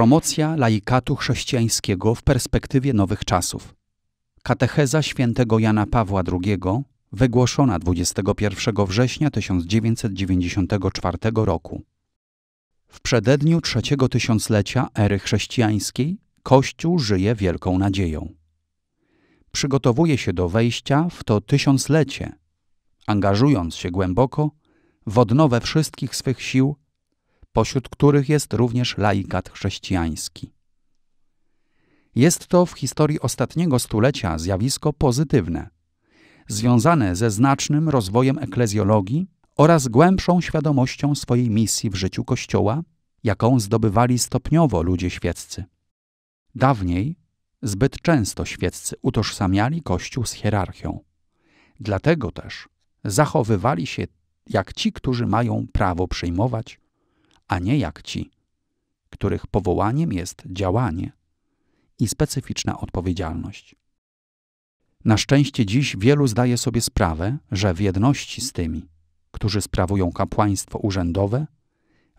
Promocja laikatu chrześcijańskiego w perspektywie nowych czasów. Katecheza świętego Jana Pawła II, wygłoszona 21 września 1994 roku. W przededniu trzeciego tysiąclecia ery chrześcijańskiej Kościół żyje wielką nadzieją. Przygotowuje się do wejścia w to tysiąclecie, angażując się głęboko w odnowę wszystkich swych sił pośród których jest również laikat chrześcijański. Jest to w historii ostatniego stulecia zjawisko pozytywne, związane ze znacznym rozwojem eklezjologii oraz głębszą świadomością swojej misji w życiu Kościoła, jaką zdobywali stopniowo ludzie świeccy. Dawniej zbyt często świeccy utożsamiali Kościół z hierarchią. Dlatego też zachowywali się jak ci, którzy mają prawo przyjmować a nie jak ci, których powołaniem jest działanie i specyficzna odpowiedzialność. Na szczęście dziś wielu zdaje sobie sprawę, że w jedności z tymi, którzy sprawują kapłaństwo urzędowe,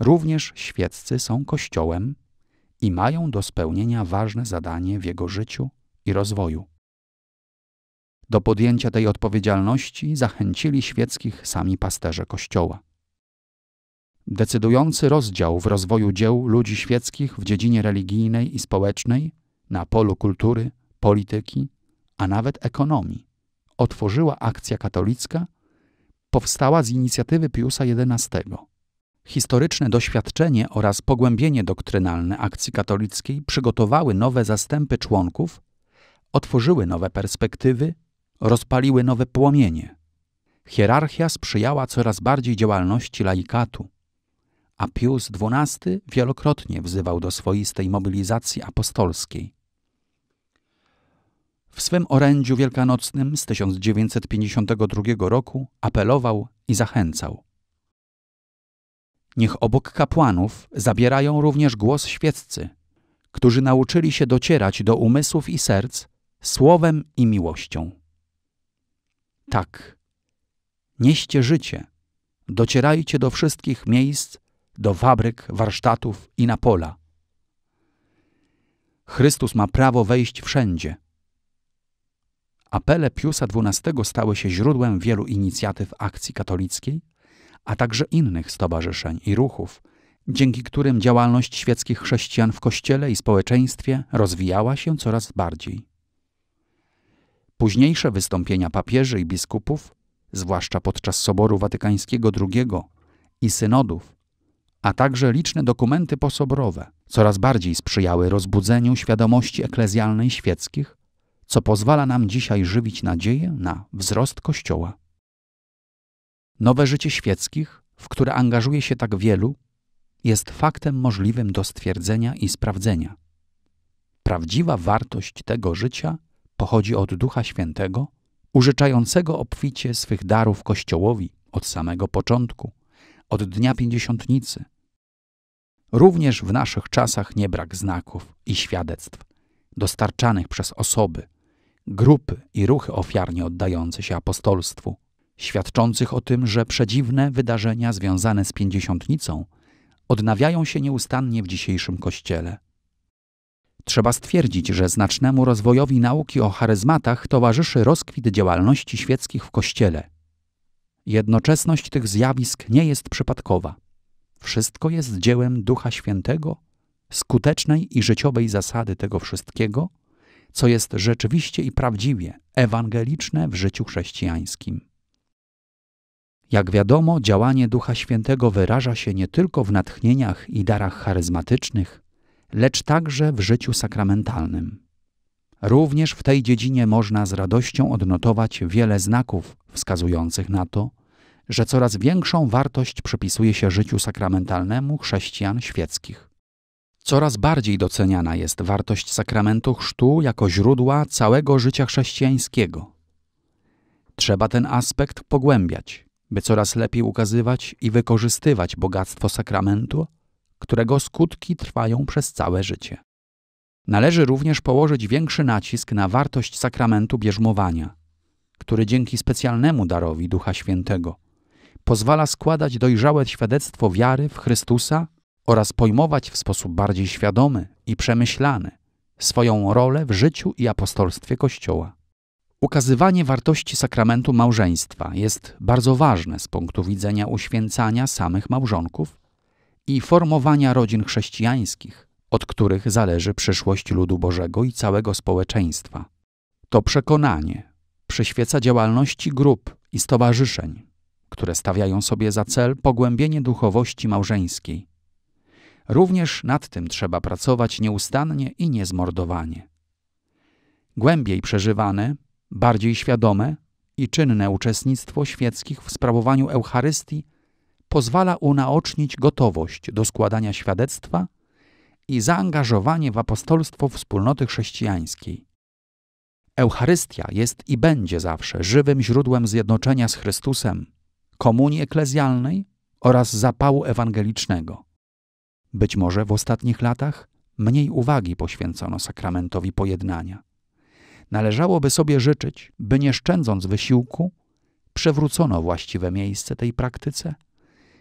również świeccy są Kościołem i mają do spełnienia ważne zadanie w jego życiu i rozwoju. Do podjęcia tej odpowiedzialności zachęcili świeckich sami pasterze Kościoła decydujący rozdział w rozwoju dzieł ludzi świeckich w dziedzinie religijnej i społecznej, na polu kultury, polityki, a nawet ekonomii, otworzyła akcja katolicka, powstała z inicjatywy Piusa XI. Historyczne doświadczenie oraz pogłębienie doktrynalne akcji katolickiej przygotowały nowe zastępy członków, otworzyły nowe perspektywy, rozpaliły nowe płomienie. Hierarchia sprzyjała coraz bardziej działalności laikatu a Pius XII wielokrotnie wzywał do swoistej mobilizacji apostolskiej. W swym orędziu wielkanocnym z 1952 roku apelował i zachęcał. Niech obok kapłanów zabierają również głos świeccy, którzy nauczyli się docierać do umysłów i serc słowem i miłością. Tak, nieście życie, docierajcie do wszystkich miejsc, do fabryk, warsztatów i na pola. Chrystus ma prawo wejść wszędzie. Apele Piusa XII stały się źródłem wielu inicjatyw akcji katolickiej, a także innych stowarzyszeń i ruchów, dzięki którym działalność świeckich chrześcijan w kościele i społeczeństwie rozwijała się coraz bardziej. Późniejsze wystąpienia papieży i biskupów, zwłaszcza podczas Soboru Watykańskiego II i synodów, a także liczne dokumenty posobrowe coraz bardziej sprzyjały rozbudzeniu świadomości eklezjalnej świeckich, co pozwala nam dzisiaj żywić nadzieję na wzrost Kościoła. Nowe życie świeckich, w które angażuje się tak wielu, jest faktem możliwym do stwierdzenia i sprawdzenia. Prawdziwa wartość tego życia pochodzi od Ducha Świętego, użyczającego obficie swych darów Kościołowi od samego początku – od dnia pięćdziesiątnicy. Również w naszych czasach nie brak znaków i świadectw dostarczanych przez osoby, grupy i ruchy ofiarnie oddające się apostolstwu, świadczących o tym, że przedziwne wydarzenia związane z pięćdziesiątnicą odnawiają się nieustannie w dzisiejszym kościele. Trzeba stwierdzić, że znacznemu rozwojowi nauki o charyzmatach towarzyszy rozkwit działalności świeckich w kościele – Jednoczesność tych zjawisk nie jest przypadkowa. Wszystko jest dziełem Ducha Świętego, skutecznej i życiowej zasady tego wszystkiego, co jest rzeczywiście i prawdziwie ewangeliczne w życiu chrześcijańskim. Jak wiadomo, działanie Ducha Świętego wyraża się nie tylko w natchnieniach i darach charyzmatycznych, lecz także w życiu sakramentalnym. Również w tej dziedzinie można z radością odnotować wiele znaków wskazujących na to, że coraz większą wartość przypisuje się życiu sakramentalnemu chrześcijan świeckich. Coraz bardziej doceniana jest wartość sakramentu chrztu jako źródła całego życia chrześcijańskiego. Trzeba ten aspekt pogłębiać, by coraz lepiej ukazywać i wykorzystywać bogactwo sakramentu, którego skutki trwają przez całe życie. Należy również położyć większy nacisk na wartość sakramentu bierzmowania, który dzięki specjalnemu darowi Ducha Świętego – pozwala składać dojrzałe świadectwo wiary w Chrystusa oraz pojmować w sposób bardziej świadomy i przemyślany swoją rolę w życiu i apostolstwie Kościoła. Ukazywanie wartości sakramentu małżeństwa jest bardzo ważne z punktu widzenia uświęcania samych małżonków i formowania rodzin chrześcijańskich, od których zależy przyszłość ludu Bożego i całego społeczeństwa. To przekonanie przyświeca działalności grup i stowarzyszeń, które stawiają sobie za cel pogłębienie duchowości małżeńskiej. Również nad tym trzeba pracować nieustannie i niezmordowanie. Głębiej przeżywane, bardziej świadome i czynne uczestnictwo świeckich w sprawowaniu Eucharystii pozwala unaocznić gotowość do składania świadectwa i zaangażowanie w apostolstwo wspólnoty chrześcijańskiej. Eucharystia jest i będzie zawsze żywym źródłem zjednoczenia z Chrystusem, komunii eklezjalnej oraz zapału ewangelicznego. Być może w ostatnich latach mniej uwagi poświęcono sakramentowi pojednania. Należałoby sobie życzyć, by nie szczędząc wysiłku, przewrócono właściwe miejsce tej praktyce,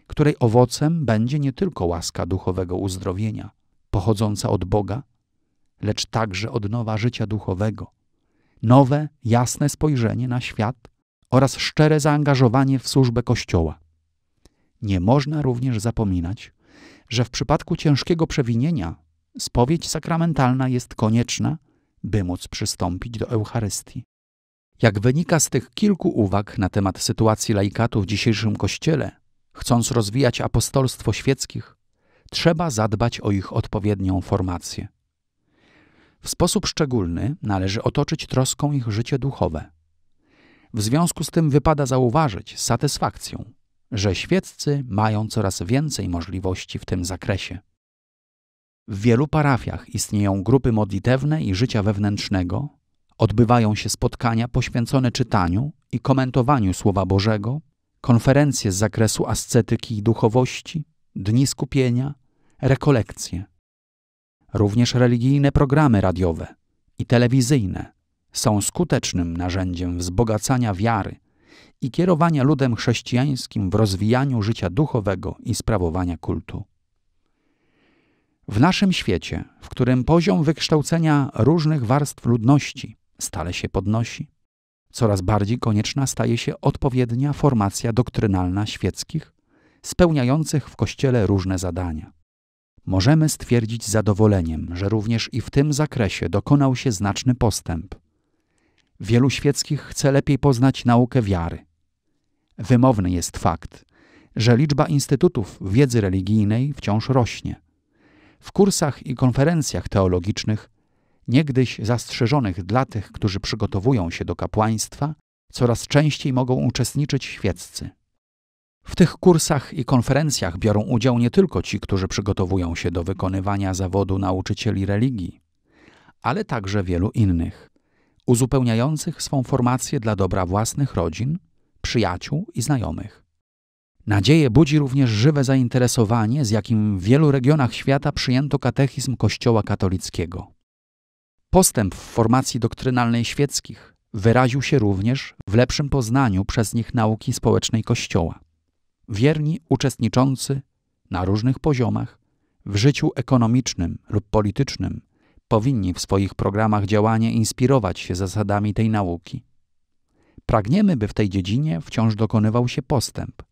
której owocem będzie nie tylko łaska duchowego uzdrowienia, pochodząca od Boga, lecz także odnowa życia duchowego, nowe, jasne spojrzenie na świat oraz szczere zaangażowanie w służbę Kościoła. Nie można również zapominać, że w przypadku ciężkiego przewinienia spowiedź sakramentalna jest konieczna, by móc przystąpić do Eucharystii. Jak wynika z tych kilku uwag na temat sytuacji laikatu w dzisiejszym kościele, chcąc rozwijać apostolstwo świeckich, trzeba zadbać o ich odpowiednią formację. W sposób szczególny należy otoczyć troską ich życie duchowe. W związku z tym wypada zauważyć z satysfakcją, że świeccy mają coraz więcej możliwości w tym zakresie. W wielu parafiach istnieją grupy modlitewne i życia wewnętrznego, odbywają się spotkania poświęcone czytaniu i komentowaniu Słowa Bożego, konferencje z zakresu ascetyki i duchowości, dni skupienia, rekolekcje. Również religijne programy radiowe i telewizyjne są skutecznym narzędziem wzbogacania wiary i kierowania ludem chrześcijańskim w rozwijaniu życia duchowego i sprawowania kultu. W naszym świecie, w którym poziom wykształcenia różnych warstw ludności stale się podnosi, coraz bardziej konieczna staje się odpowiednia formacja doktrynalna świeckich, spełniających w Kościele różne zadania. Możemy stwierdzić z zadowoleniem, że również i w tym zakresie dokonał się znaczny postęp Wielu świeckich chce lepiej poznać naukę wiary. Wymowny jest fakt, że liczba instytutów wiedzy religijnej wciąż rośnie. W kursach i konferencjach teologicznych, niegdyś zastrzeżonych dla tych, którzy przygotowują się do kapłaństwa, coraz częściej mogą uczestniczyć świeccy. W tych kursach i konferencjach biorą udział nie tylko ci, którzy przygotowują się do wykonywania zawodu nauczycieli religii, ale także wielu innych uzupełniających swą formację dla dobra własnych rodzin, przyjaciół i znajomych. Nadzieję budzi również żywe zainteresowanie, z jakim w wielu regionach świata przyjęto katechizm Kościoła katolickiego. Postęp w formacji doktrynalnej świeckich wyraził się również w lepszym poznaniu przez nich nauki społecznej Kościoła. Wierni uczestniczący na różnych poziomach w życiu ekonomicznym lub politycznym, powinni w swoich programach działania inspirować się zasadami tej nauki. Pragniemy, by w tej dziedzinie wciąż dokonywał się postęp.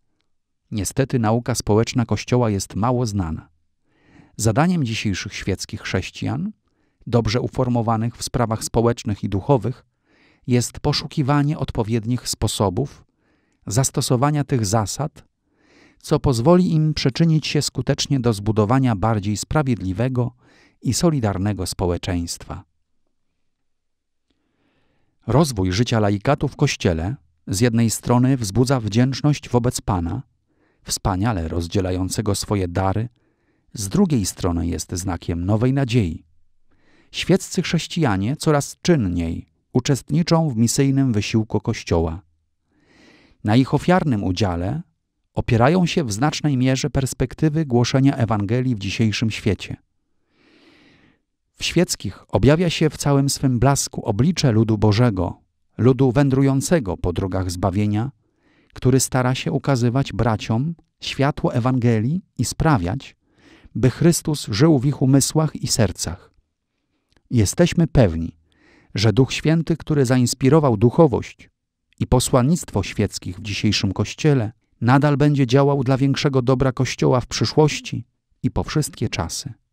Niestety nauka społeczna Kościoła jest mało znana. Zadaniem dzisiejszych świeckich chrześcijan, dobrze uformowanych w sprawach społecznych i duchowych, jest poszukiwanie odpowiednich sposobów zastosowania tych zasad, co pozwoli im przyczynić się skutecznie do zbudowania bardziej sprawiedliwego, i solidarnego społeczeństwa. Rozwój życia laikatu w Kościele z jednej strony wzbudza wdzięczność wobec Pana, wspaniale rozdzielającego swoje dary, z drugiej strony jest znakiem nowej nadziei. Świeccy chrześcijanie coraz czynniej uczestniczą w misyjnym wysiłku Kościoła. Na ich ofiarnym udziale opierają się w znacznej mierze perspektywy głoszenia Ewangelii w dzisiejszym świecie w świeckich objawia się w całym swym blasku oblicze ludu Bożego, ludu wędrującego po drogach zbawienia, który stara się ukazywać braciom światło Ewangelii i sprawiać, by Chrystus żył w ich umysłach i sercach. Jesteśmy pewni, że Duch Święty, który zainspirował duchowość i posłannictwo świeckich w dzisiejszym Kościele, nadal będzie działał dla większego dobra Kościoła w przyszłości i po wszystkie czasy.